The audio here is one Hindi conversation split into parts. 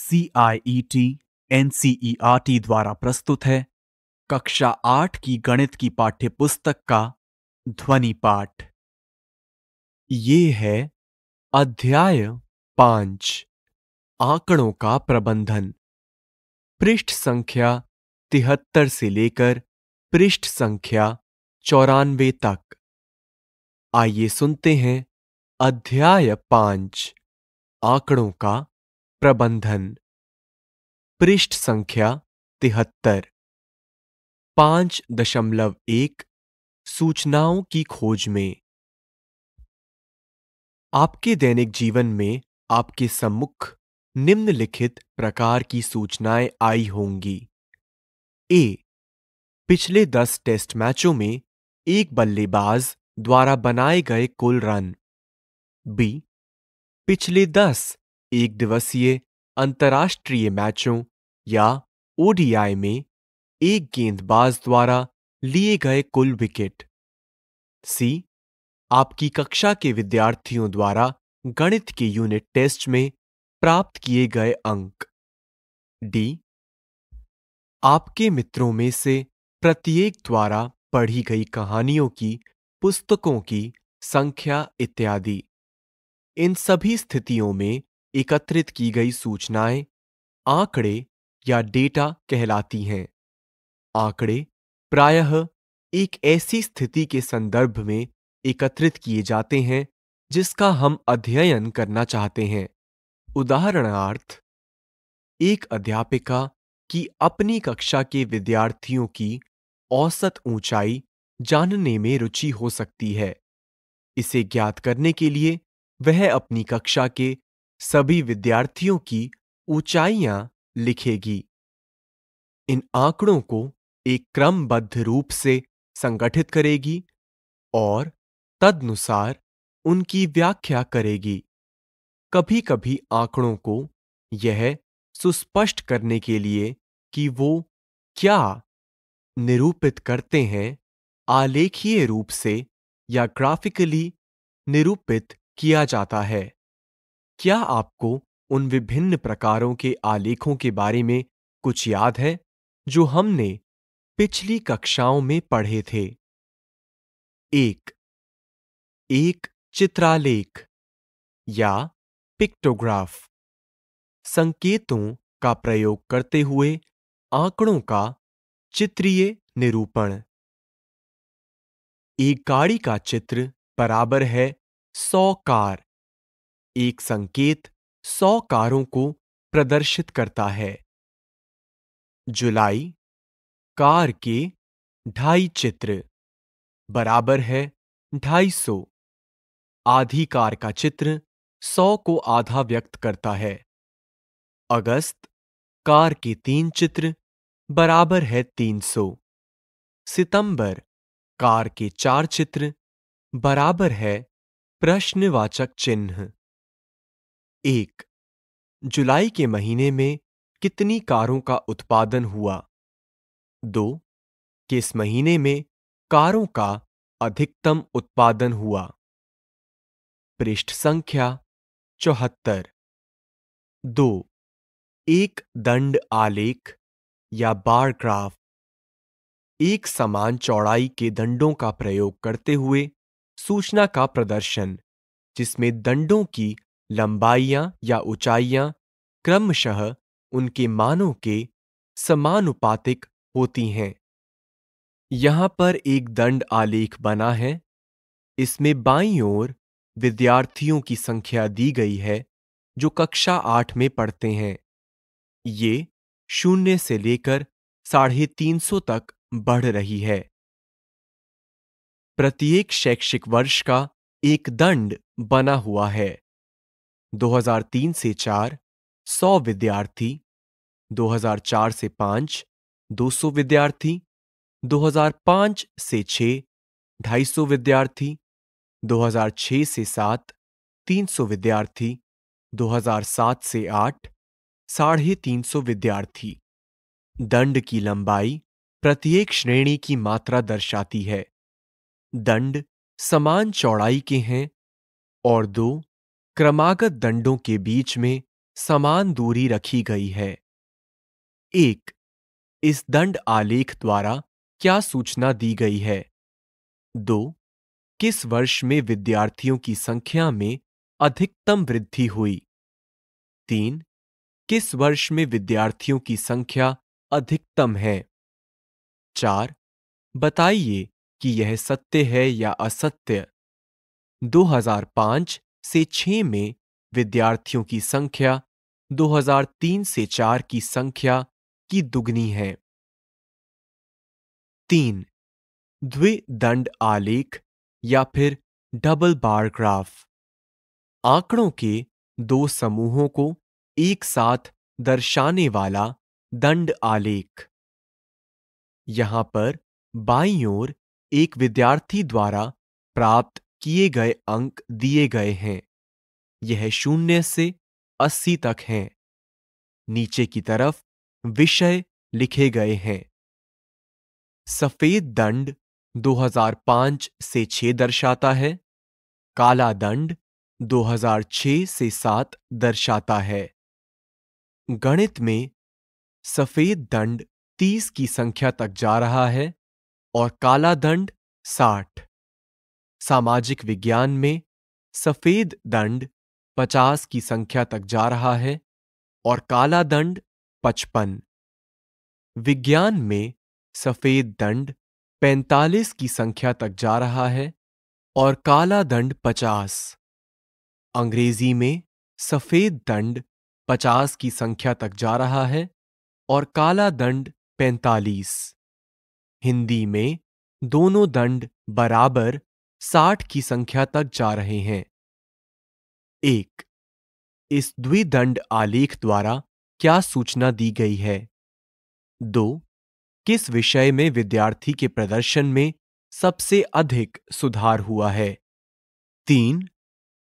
C I E T N C E R T द्वारा प्रस्तुत है कक्षा आठ की गणित की पाठ्य पुस्तक का ध्वनि पाठ ये है अध्याय पांच आंकड़ों का प्रबंधन पृष्ठ संख्या तिहत्तर से लेकर पृष्ठ संख्या चौरानवे तक आइए सुनते हैं अध्याय पांच आंकड़ों का प्रबंधन पृष्ठ संख्या तिहत्तर पांच दशमलव एक सूचनाओं की खोज में आपके दैनिक जीवन में आपके सम्मुख निम्नलिखित प्रकार की सूचनाएं आई होंगी ए पिछले दस टेस्ट मैचों में एक बल्लेबाज द्वारा बनाए गए कुल रन बी पिछले दस एक दिवसीय अंतर्राष्ट्रीय मैचों या ओडीआई में एक गेंदबाज द्वारा लिए गए कुल विकेट सी आपकी कक्षा के विद्यार्थियों द्वारा गणित के यूनिट टेस्ट में प्राप्त किए गए अंक डी आपके मित्रों में से प्रत्येक द्वारा पढ़ी गई कहानियों की पुस्तकों की संख्या इत्यादि इन सभी स्थितियों में एकत्रित की गई सूचनाएं आंकड़े या डेटा कहलाती हैं आंकड़े प्रायः एक ऐसी स्थिति के संदर्भ में एकत्रित किए जाते हैं जिसका हम अध्ययन करना चाहते हैं उदाहरणार्थ एक अध्यापिका की अपनी कक्षा के विद्यार्थियों की औसत ऊंचाई जानने में रुचि हो सकती है इसे ज्ञात करने के लिए वह अपनी कक्षा के सभी विद्यार्थियों की ऊंचाइयां लिखेगी इन आंकड़ों को एक क्रमबद्ध रूप से संगठित करेगी और तदनुसार उनकी व्याख्या करेगी कभी कभी आंकड़ों को यह सुस्पष्ट करने के लिए कि वो क्या निरूपित करते हैं आलेखीय रूप से या ग्राफिकली निरूपित किया जाता है क्या आपको उन विभिन्न प्रकारों के आलेखों के बारे में कुछ याद है जो हमने पिछली कक्षाओं में पढ़े थे एक एक चित्रालेख या पिक्टोग्राफ संकेतों का प्रयोग करते हुए आंकड़ों का चित्रीय निरूपण एक गाड़ी का चित्र बराबर है सौ कार एक संकेत सौ कारों को प्रदर्शित करता है जुलाई कार के ढाई चित्र बराबर है ढाई सौ आधी कार का चित्र सौ को आधा व्यक्त करता है अगस्त कार के तीन चित्र बराबर है तीन सौ सितंबर कार के चार चित्र बराबर है प्रश्नवाचक चिन्ह एक जुलाई के महीने में कितनी कारों का उत्पादन हुआ दो किस महीने में कारों का अधिकतम उत्पादन हुआ पृष्ठ संख्या चौहत्तर दो एक दंड आलेख या बार ग्राफ एक समान चौड़ाई के दंडों का प्रयोग करते हुए सूचना का प्रदर्शन जिसमें दंडों की लंबाइयां या ऊंचाइयां क्रमशः उनके मानों के समानुपातिक होती हैं यहां पर एक दंड आलेख बना है इसमें बाई ओर विद्यार्थियों की संख्या दी गई है जो कक्षा आठ में पढ़ते हैं ये शून्य से लेकर साढ़े तीन सौ तक बढ़ रही है प्रत्येक शैक्षिक वर्ष का एक दंड बना हुआ है 2003 से 4, 100 विद्यार्थी 2004 से 5, 200 विद्यार्थी 2005 से 6, 250 विद्यार्थी 2006 से 7, 300 विद्यार्थी 2007 से 8, साढ़े तीन सौ विद्यार्थी दंड की लंबाई प्रत्येक श्रेणी की मात्रा दर्शाती है दंड समान चौड़ाई के हैं और दो क्रमागत दंडों के बीच में समान दूरी रखी गई है एक इस दंड आलेख द्वारा क्या सूचना दी गई है दो किस वर्ष में विद्यार्थियों की संख्या में अधिकतम वृद्धि हुई तीन किस वर्ष में विद्यार्थियों की संख्या अधिकतम है चार बताइए कि यह सत्य है या असत्य 2005 से छ में विद्यार्थियों की संख्या 2003 से चार की संख्या की दुगनी है तीन द्विदंड आलेख या फिर डबल बार ग्राफ आंकड़ों के दो समूहों को एक साथ दर्शाने वाला दंड आलेख यहां पर बाईं ओर एक विद्यार्थी द्वारा प्राप्त किए गए अंक दिए गए हैं यह शून्य से अस्सी तक हैं नीचे की तरफ विषय लिखे गए हैं सफेद दंड 2005 से 6 दर्शाता है काला दंड 2006 से 7 दर्शाता है गणित में सफेद दंड 30 की संख्या तक जा रहा है और काला दंड 60 सामाजिक विज्ञान में सफेद दंड पचास की संख्या तक जा रहा है और काला दंड पचपन विज्ञान में सफेद दंड पैंतालीस की संख्या तक जा रहा है और काला दंड पचास अंग्रेजी में सफेद दंड पचास की संख्या तक जा रहा है और काला दंड पैंतालीस हिंदी में दोनों दंड बराबर साठ की संख्या तक जा रहे हैं एक इस द्विदंड आलेख द्वारा क्या सूचना दी गई है दो किस विषय में विद्यार्थी के प्रदर्शन में सबसे अधिक सुधार हुआ है तीन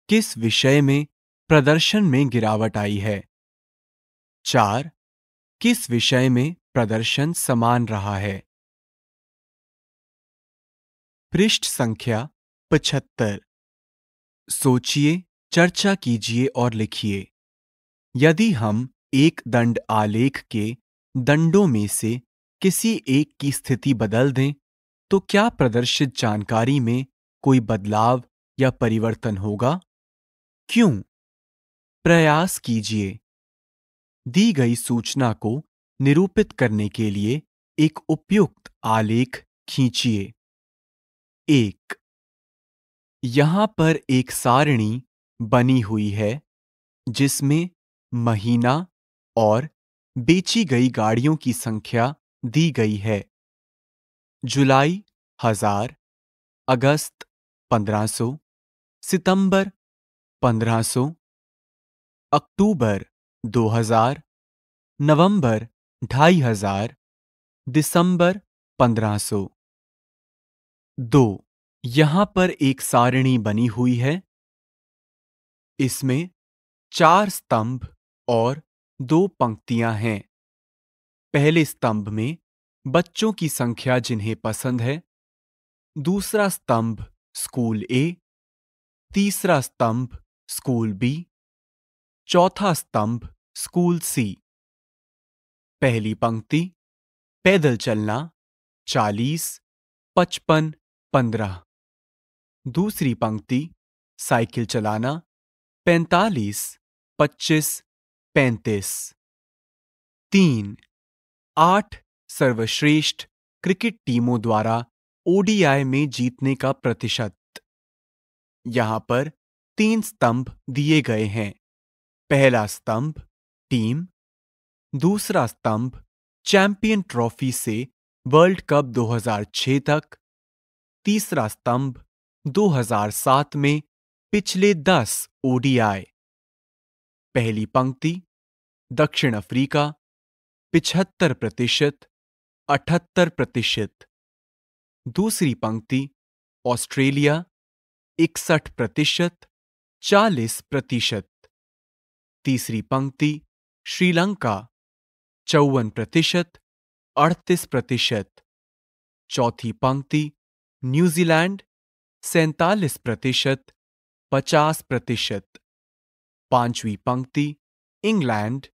किस विषय में प्रदर्शन में गिरावट आई है चार किस विषय में प्रदर्शन समान रहा है पृष्ठ संख्या पचहत्तर सोचिए चर्चा कीजिए और लिखिए यदि हम एक दंड आलेख के दंडों में से किसी एक की स्थिति बदल दें तो क्या प्रदर्शित जानकारी में कोई बदलाव या परिवर्तन होगा क्यों प्रयास कीजिए दी गई सूचना को निरूपित करने के लिए एक उपयुक्त आलेख खींचिए एक यहां पर एक सारणी बनी हुई है जिसमें महीना और बेची गई गाड़ियों की संख्या दी गई है जुलाई हजार अगस्त पंद्रह सो सितंबर पंद्रह सो अक्टूबर दो हजार नवंबर ढाई हजार दिसंबर पंद्रह सो दो यहां पर एक सारिणी बनी हुई है इसमें चार स्तंभ और दो पंक्तियां हैं पहले स्तंभ में बच्चों की संख्या जिन्हें पसंद है दूसरा स्तंभ स्कूल ए तीसरा स्तंभ स्कूल बी चौथा स्तंभ स्कूल सी पहली पंक्ति पैदल चलना चालीस पचपन पंद्रह दूसरी पंक्ति साइकिल चलाना पैंतालीस पच्चीस पैंतीस तीन आठ सर्वश्रेष्ठ क्रिकेट टीमों द्वारा ओडीआई में जीतने का प्रतिशत यहां पर तीन स्तंभ दिए गए हैं पहला स्तंभ टीम दूसरा स्तंभ चैंपियन ट्रॉफी से वर्ल्ड कप 2006 तक तीसरा स्तंभ 2007 में पिछले 10 ओडीआई पहली पंक्ति दक्षिण अफ्रीका पिछहत्तर प्रतिशत अठहत्तर प्रतिशत दूसरी पंक्ति ऑस्ट्रेलिया इकसठ प्रतिशत चालीस प्रतिशत तीसरी पंक्ति श्रीलंका चौवन प्रतिशत अड़तीस प्रतिशत चौथी पंक्ति न्यूजीलैंड सैतालीस प्रतिशत पचास प्रतिशत पांचवी पंक्ति इंग्लैंड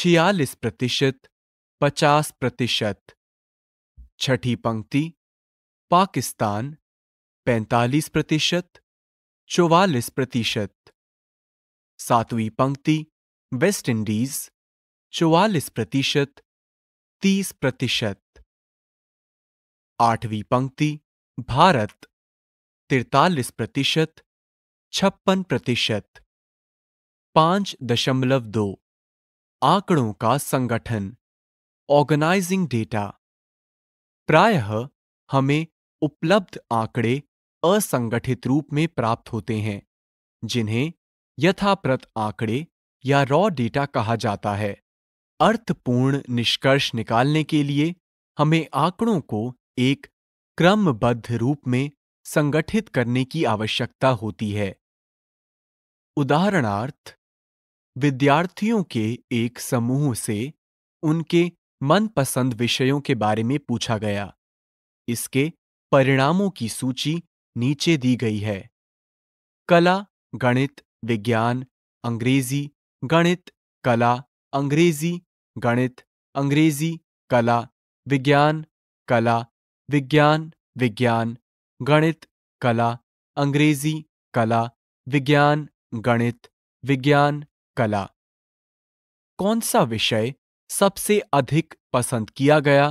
छियालीस प्रतिशत पचास प्रतिशत छठी पंक्ति पाकिस्तान पैंतालीस प्रतिशत चौवालीस प्रतिशत सातवीं पंक्ति वेस्ट इंडीज चौवालीस प्रतिशत तीस प्रतिशत आठवीं पंक्ति भारत तिरतालीस प्रतिशत छप्पन प्रतिशत पांच दशमलव दो आंकड़ों का संगठन ऑर्गेनाइजिंग डेटा प्रायः हमें उपलब्ध आंकड़े असंगठित रूप में प्राप्त होते हैं जिन्हें यथाप्रत आंकड़े या रॉ डेटा कहा जाता है अर्थपूर्ण निष्कर्ष निकालने के लिए हमें आंकड़ों को एक क्रमबद्ध रूप में संगठित करने की आवश्यकता होती है उदाहरणार्थ विद्यार्थियों के एक समूह से उनके मनपसंद विषयों के बारे में पूछा गया इसके परिणामों की सूची नीचे दी गई है कला गणित विज्ञान अंग्रेजी गणित कला अंग्रेजी गणित अंग्रेजी कला विज्ञान कला विज्ञान विज्ञान गणित कला अंग्रेजी कला विज्ञान गणित विज्ञान कला कौन सा विषय सबसे अधिक पसंद किया गया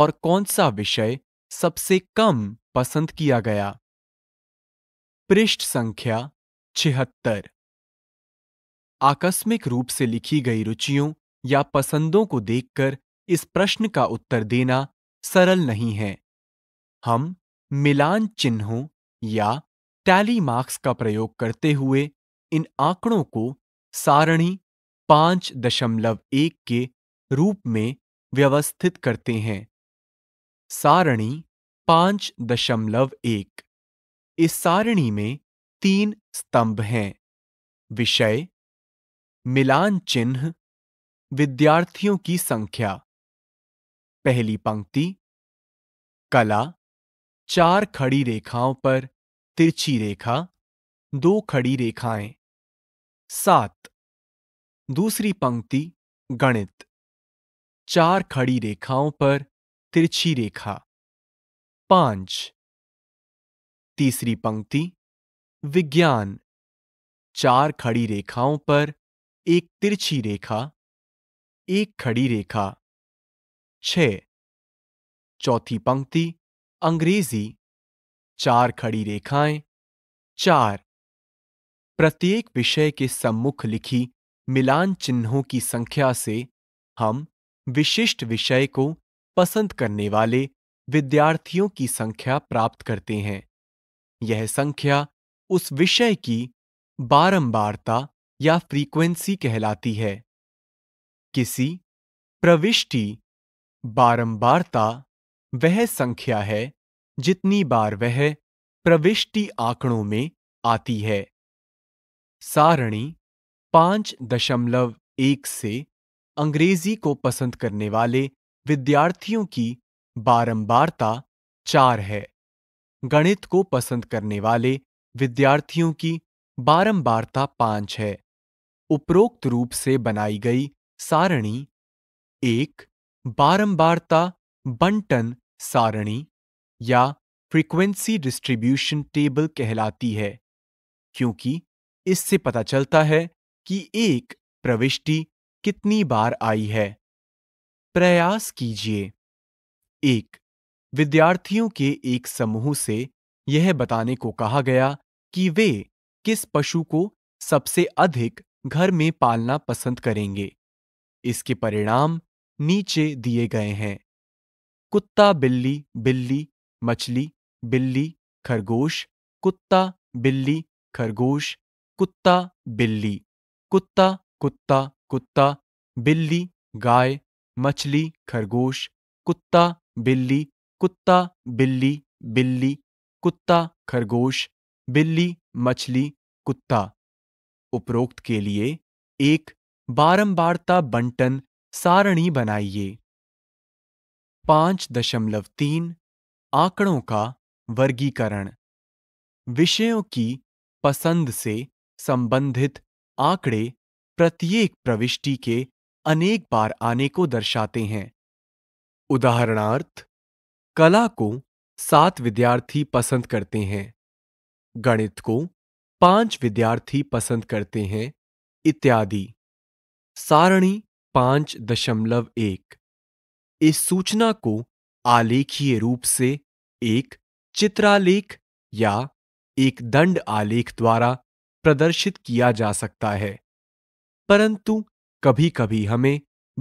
और कौन सा विषय सबसे कम पसंद किया गया पृष्ठ संख्या छिहत्तर आकस्मिक रूप से लिखी गई रुचियों या पसंदों को देखकर इस प्रश्न का उत्तर देना सरल नहीं है हम मिलान चिन्हों या टैली मार्क्स का प्रयोग करते हुए इन आंकड़ों को सारणी पांच दशमलव एक के रूप में व्यवस्थित करते हैं सारणी पांच दशमलव एक इस सारणी में तीन स्तंभ हैं विषय मिलान चिन्ह विद्यार्थियों की संख्या पहली पंक्ति कला चार खड़ी रेखाओं पर तिरछी रेखा दो खड़ी रेखाएं सात दूसरी पंक्ति गणित चार खड़ी रेखाओं पर तिरछी रेखा पांच तीसरी पंक्ति विज्ञान चार खड़ी रेखाओं पर एक तिरछी रेखा एक खड़ी रेखा छ चौथी पंक्ति अंग्रेजी चार खड़ी रेखाएं चार प्रत्येक विषय के सम्मुख लिखी मिलान चिन्हों की संख्या से हम विशिष्ट विषय को पसंद करने वाले विद्यार्थियों की संख्या प्राप्त करते हैं यह संख्या उस विषय की बारंबारता या फ्रीक्वेंसी कहलाती है किसी प्रविष्टि बारंबारता वह संख्या है जितनी बार वह प्रविष्टि आंकड़ों में आती है सारणी पांच दशमलव एक से अंग्रेजी को पसंद करने वाले विद्यार्थियों की बारंबारता चार है गणित को पसंद करने वाले विद्यार्थियों की बारंबारता पांच है उपरोक्त रूप से बनाई गई सारणी एक बारंबारता बंटन सारणी या फ्रीक्वेंसी डिस्ट्रीब्यूशन टेबल कहलाती है क्योंकि इससे पता चलता है कि एक प्रविष्टि कितनी बार आई है प्रयास कीजिए एक विद्यार्थियों के एक समूह से यह बताने को कहा गया कि वे किस पशु को सबसे अधिक घर में पालना पसंद करेंगे इसके परिणाम नीचे दिए गए हैं कुत्ता बिल्ली बिल्ली मछली बिल्ली खरगोश कुत्ता बिल्ली खरगोश कुत्ता बिल्ली कुत्ता कुत्ता कुत्ता बिल्ली गाय मछली खरगोश कुत्ता बिल्ली कुत्ता बिल्ली बिल्ली कुत्ता खरगोश बिल्ली मछली कुत्ता उपरोक्त के लिए एक बारंबारता बंटन सारणी बनाइए पांच दशमलव तीन आंकड़ों का वर्गीकरण विषयों की पसंद से संबंधित आंकड़े प्रत्येक प्रविष्टि के अनेक बार आने को दर्शाते हैं उदाहरणार्थ कला को सात विद्यार्थी पसंद करते हैं गणित को पांच विद्यार्थी पसंद करते हैं इत्यादि सारणी पांच दशमलव एक इस सूचना को आलेखीय रूप से एक चित्रालेख या एक दंड आलेख द्वारा प्रदर्शित किया जा सकता है परंतु कभी कभी हमें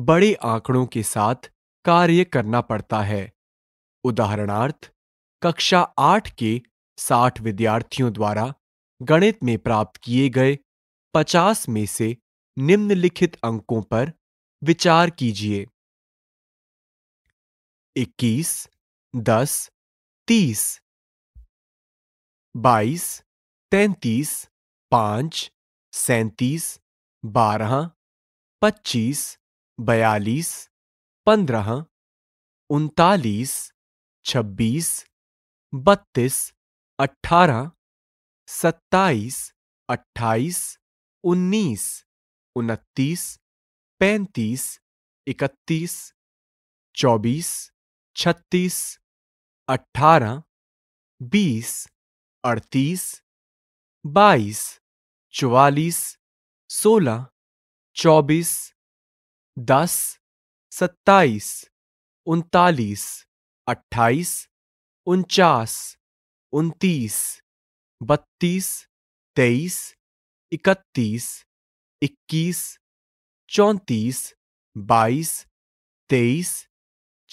बड़े आंकड़ों के साथ कार्य करना पड़ता है उदाहरणार्थ कक्षा आठ के साठ विद्यार्थियों द्वारा गणित में प्राप्त किए गए पचास में से निम्नलिखित अंकों पर विचार कीजिए इक्कीस दस तीस बाईस तैंतीस पाँच सैंतीस बारह पच्चीस बयालीस पंद्रह उनतालीस छब्बीस बत्तीस अट्ठारह सत्ताईस अट्ठाईस उन्नीस उनतीस पैंतीस इकतीस चौबीस छत्तीस अट्ठारह बीस अड़तीस बाईस चौवालीस सोलह चौबीस दस सत्ताईस उनतालीस अट्ठाईस उनचास उनतीस बत्तीस तेईस इकतीस इक्कीस चौंतीस बाईस तेईस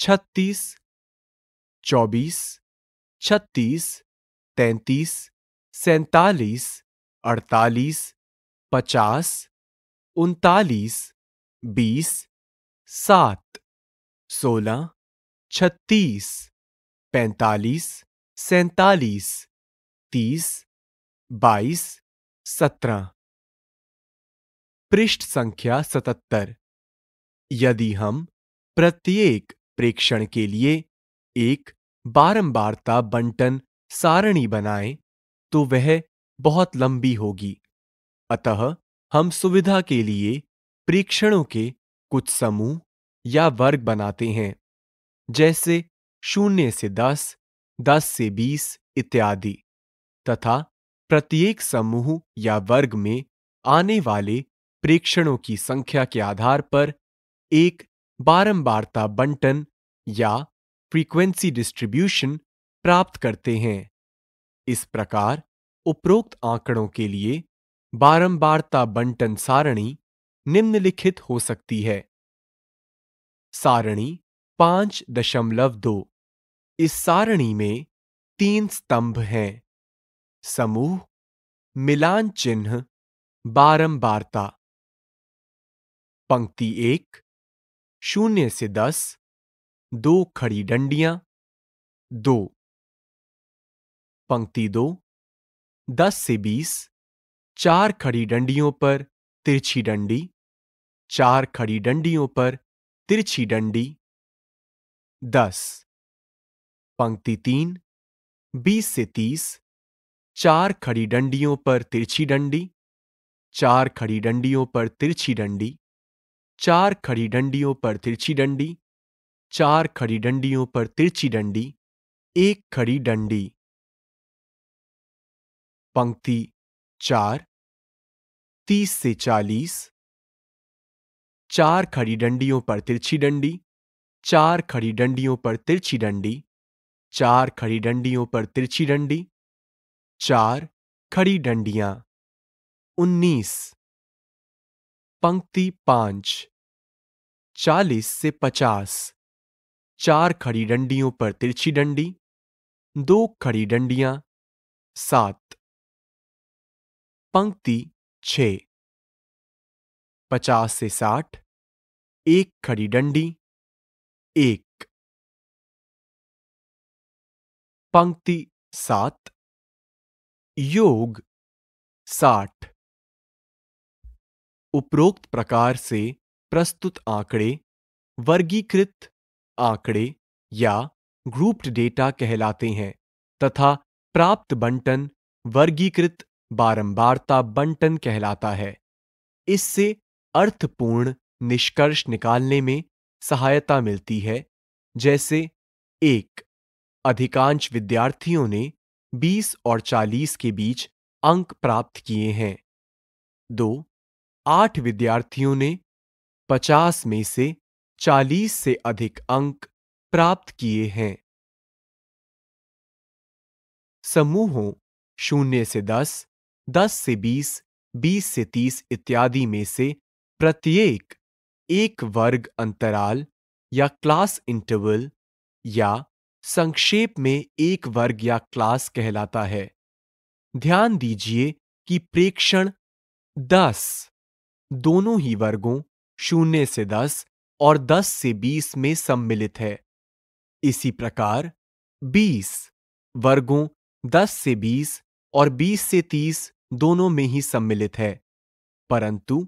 छत्तीस चौबीस छत्तीस तैंतीस सैंतालीस अड़तालीस पचास उनतालीस बीस सात सोलह छत्तीस पैंतालीस सैंतालीस तीस बाईस सत्रह पृष्ठ संख्या सतहत्तर यदि हम प्रत्येक प्रेक्षण के लिए एक बारंबारता बंटन सारणी बनाए तो वह बहुत लंबी होगी अतः हम सुविधा के लिए प्रेक्षणों के कुछ समूह या वर्ग बनाते हैं जैसे शून्य से दस दस से बीस इत्यादि तथा प्रत्येक समूह या वर्ग में आने वाले प्रेक्षणों की संख्या के आधार पर एक बारंबारता बंटन या फ्रीक्वेंसी डिस्ट्रीब्यूशन प्राप्त करते हैं इस प्रकार उपरोक्त आंकड़ों के लिए बारंबारता बंटन सारणी निम्नलिखित हो सकती है सारणी पांच दशमलव दो इस सारणी में तीन स्तंभ हैं समूह मिलान चिन्ह बारंबारता पंक्ति एक शून्य से दस दो खड़ी डंडियां दो पंक्ति दो दस से बीस चार खड़ी डंडियों पर तिरछी डंडी चार खड़ी डंडियों पर तिरछी डंडी दस पंक्ति तीन बीस से तीस चार खड़ी डंडियों पर तिरछी डंडी चार खड़ी डंडियों पर तिरछी डंडी चार खड़ी डंडियों पर तिरछी डंडी चार खड़ी डंडियों पर तिरछी डंडी एक खड़ी डंडी पंक्ति चार तीस से चालीस चार खड़ी डंडियों पर तिरछी डंडी चार खड़ी डंडियों पर तिरछी डंडी चार खड़ी डंडियों पर तिरछी डंडी चार खड़ी डंडियां उन्नीस पंक्ति पांच चालीस से पचास चार खड़ी डंडियों पर तिरछी डंडी दो खड़ी डंडियां सात पंक्ति छ पचास से साठ एक खड़ी डंडी एक पंक्ति सात योग साठ उपरोक्त प्रकार से प्रस्तुत आंकड़े वर्गीकृत आंकड़े या ग्रुप्ड डेटा कहलाते हैं तथा प्राप्त बंटन वर्गीकृत बारंबारता बंटन कहलाता है इससे अर्थपूर्ण निष्कर्ष निकालने में सहायता मिलती है जैसे एक अधिकांश विद्यार्थियों ने 20 और 40 के बीच अंक प्राप्त किए हैं दो आठ विद्यार्थियों ने पचास में से चालीस से अधिक अंक प्राप्त किए हैं समूहों शून्य से दस दस से बीस बीस से तीस इत्यादि में से प्रत्येक एक वर्ग अंतराल या क्लास इंटरवल या संक्षेप में एक वर्ग या क्लास कहलाता है ध्यान दीजिए कि प्रेक्षण 10 दोनों ही वर्गों शून्य से दस और दस से बीस में सम्मिलित है इसी प्रकार बीस वर्गों दस से बीस और बीस से तीस दोनों में ही सम्मिलित है परंतु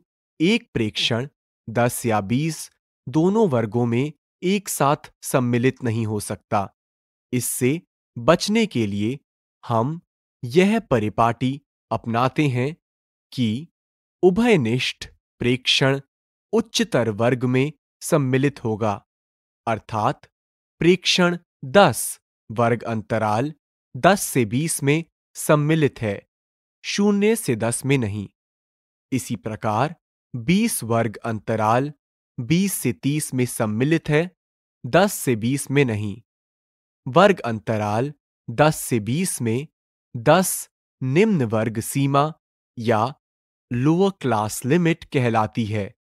एक प्रेक्षण दस या बीस दोनों वर्गों में एक साथ सम्मिलित नहीं हो सकता इससे बचने के लिए हम यह परिपाटी अपनाते हैं कि उभयनिष्ठ प्रेक्षण उच्चतर वर्ग में सम्मिलित होगा अर्थात प्रेक्षण 10 वर्ग अंतराल 10 से 20 में सम्मिलित है शून्य से 10 में नहीं इसी प्रकार 20 वर्ग अंतराल 20 से 30 में सम्मिलित है 10 से 20 में नहीं वर्ग अंतराल 10 से 20 में 10 निम्न वर्ग सीमा या लोअर क्लास लिमिट कहलाती है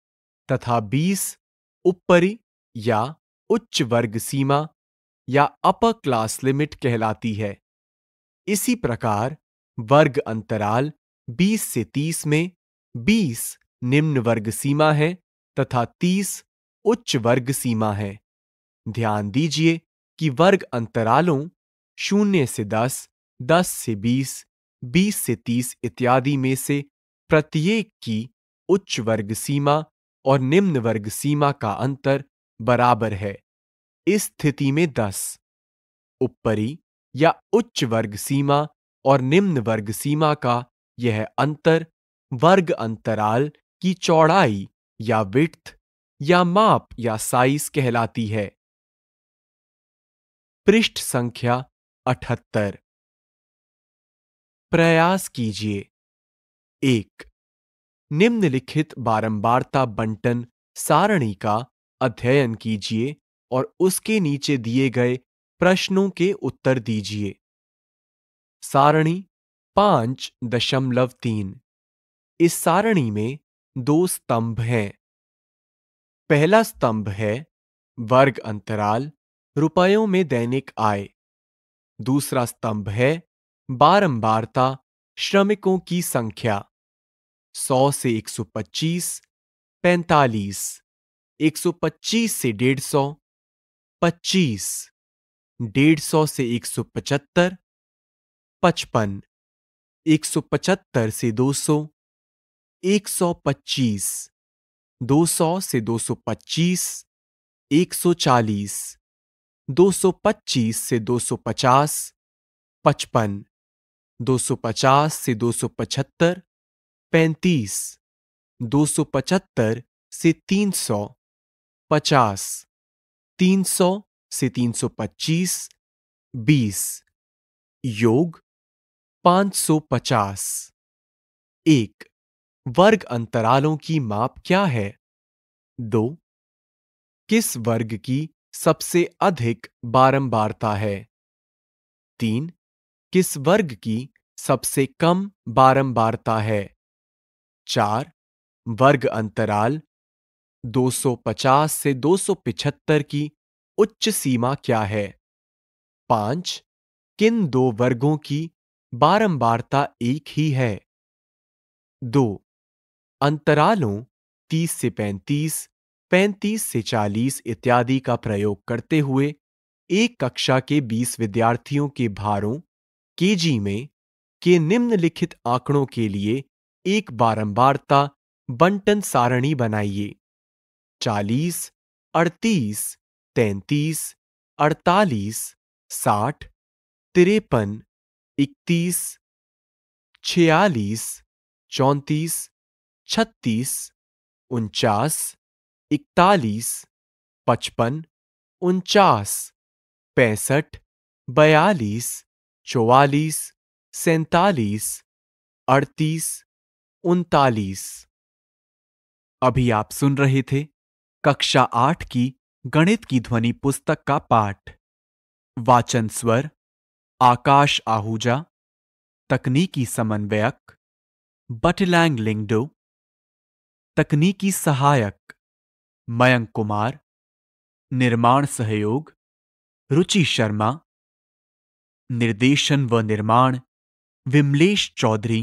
तथा 20 ऊपरी या उच्च वर्ग सीमा या अपर क्लास लिमिट कहलाती है इसी प्रकार वर्ग अंतराल 20 से 30 में 20 निम्न वर्ग सीमा है तथा 30 उच्च वर्ग सीमा है ध्यान दीजिए कि वर्ग अंतरालों शून्य से दस दस से बीस बीस से तीस इत्यादि में से प्रत्येक की उच्च वर्ग सीमा और निम्न वर्ग सीमा का अंतर बराबर है इस स्थिति में दस ऊपरी या उच्च वर्ग सीमा और निम्न वर्ग सीमा का यह अंतर वर्ग अंतराल की चौड़ाई या विथ या माप या साइज कहलाती है पृष्ठ संख्या अठहत्तर प्रयास कीजिए एक निम्नलिखित बारंबारता बंटन सारणी का अध्ययन कीजिए और उसके नीचे दिए गए प्रश्नों के उत्तर दीजिए सारणी पांच दशमलव तीन इस सारणी में दो स्तंभ हैं पहला स्तंभ है वर्ग अंतराल रुपयों में दैनिक आय दूसरा स्तंभ है बारंबारता श्रमिकों की संख्या सौ से एक सौ पच्चीस पैंतालीस एक सौ पच्चीस से डेढ़ सौ पच्चीस डेढ़ सौ से एक सौ पचहत्तर पचपन एक सौ पचहत्तर से दो सौ एक सौ पच्चीस दो सौ से दो सौ पच्चीस एक सौ चालीस दो सौ पच्चीस से दो सौ पचास पचपन दो सौ पचास से दो सौ पचहत्तर पैंतीस दो सौ पचहत्तर से तीन सौ पचास तीन सौ से तीन सौ पच्चीस बीस योग पांच सौ पचास एक वर्ग अंतरालों की माप क्या है दो किस वर्ग की सबसे अधिक बारंबारता है तीन किस वर्ग की सबसे कम बारंबारता है चार वर्ग अंतराल 250 से 275 की उच्च सीमा क्या है पांच किन दो वर्गों की बारंबारता एक ही है दो अंतरालों 30 से 35, 35 से 40 इत्यादि का प्रयोग करते हुए एक कक्षा के 20 विद्यार्थियों के भारों केजी में के निम्नलिखित आंकड़ों के लिए एक बारंबारता बंटन सारणी बनाइए चालीस अड़तीस तैतीस अड़तालीस साठ तिरपन इकतीस छियालीस चौंतीस छत्तीस उनचास इकतालीस पचपन उनचास पैंसठ बयालीस चौवालीस सैतालीस अड़तीस उनतालीस अभी आप सुन रहे थे कक्षा आठ की गणित की ध्वनि पुस्तक का पाठ वाचन स्वर आकाश आहूजा तकनीकी समन्वयक बटलैंग लिंगडो तकनीकी सहायक मयंक कुमार निर्माण सहयोग रुचि शर्मा निर्देशन व निर्माण विमलेश चौधरी